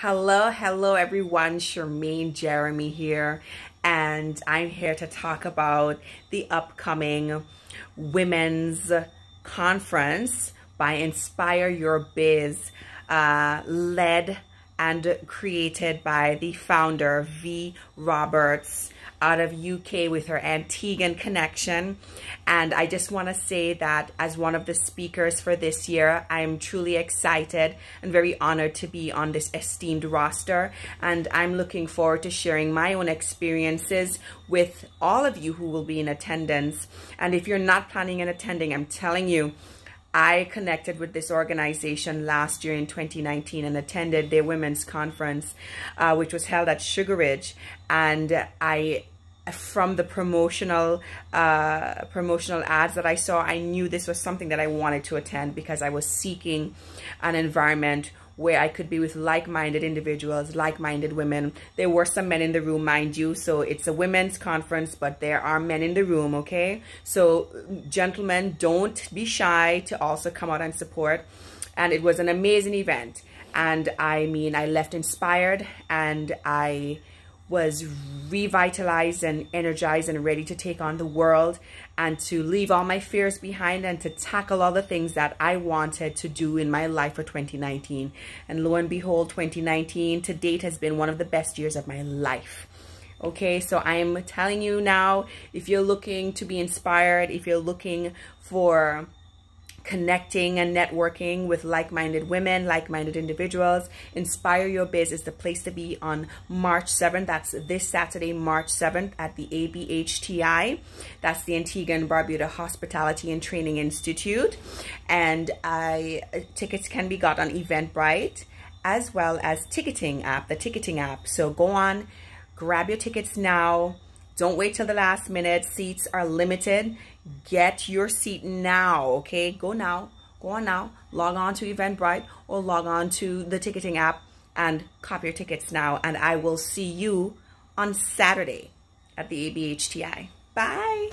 Hello, hello everyone. Shermaine, Jeremy here, and I'm here to talk about the upcoming women's conference by Inspire Your Biz, uh, led and created by the founder V Roberts out of UK with her Antiguan connection and I just want to say that as one of the speakers for this year I'm truly excited and very honored to be on this esteemed roster and I'm looking forward to sharing my own experiences with all of you who will be in attendance and if you're not planning on attending I'm telling you I connected with this organization last year in 2019 and attended their women's conference, uh, which was held at Sugar Ridge. And I from the promotional uh, promotional ads that I saw, I knew this was something that I wanted to attend because I was seeking an environment where I could be with like-minded individuals, like-minded women. There were some men in the room, mind you, so it's a women's conference, but there are men in the room, okay? So gentlemen, don't be shy to also come out and support. And it was an amazing event. And I mean, I left inspired and I was revitalized and energized and ready to take on the world and to leave all my fears behind and to tackle all the things that I wanted to do in my life for 2019. And lo and behold, 2019 to date has been one of the best years of my life. Okay, so I'm telling you now, if you're looking to be inspired, if you're looking for connecting and networking with like-minded women, like-minded individuals. Inspire Your Biz is the place to be on March 7th. That's this Saturday, March 7th at the ABHTI. That's the Antigua and Barbuda Hospitality and Training Institute. And I, uh, tickets can be got on Eventbrite as well as ticketing app, the ticketing app. So go on, grab your tickets now don't wait till the last minute. Seats are limited. Get your seat now, okay? Go now. Go on now. Log on to Eventbrite or log on to the ticketing app and cop your tickets now. And I will see you on Saturday at the ABHTI. Bye.